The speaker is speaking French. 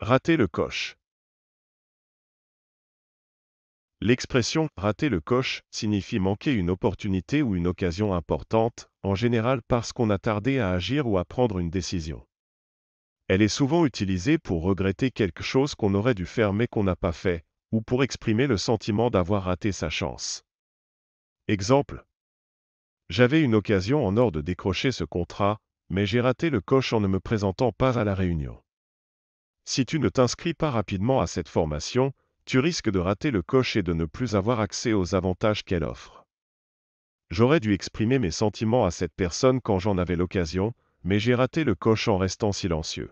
Rater le coche. L'expression rater le coche signifie manquer une opportunité ou une occasion importante, en général parce qu'on a tardé à agir ou à prendre une décision. Elle est souvent utilisée pour regretter quelque chose qu'on aurait dû faire mais qu'on n'a pas fait, ou pour exprimer le sentiment d'avoir raté sa chance. Exemple. J'avais une occasion en or de décrocher ce contrat, mais j'ai raté le coche en ne me présentant pas à la réunion. Si tu ne t'inscris pas rapidement à cette formation, tu risques de rater le coche et de ne plus avoir accès aux avantages qu'elle offre. J'aurais dû exprimer mes sentiments à cette personne quand j'en avais l'occasion, mais j'ai raté le coche en restant silencieux.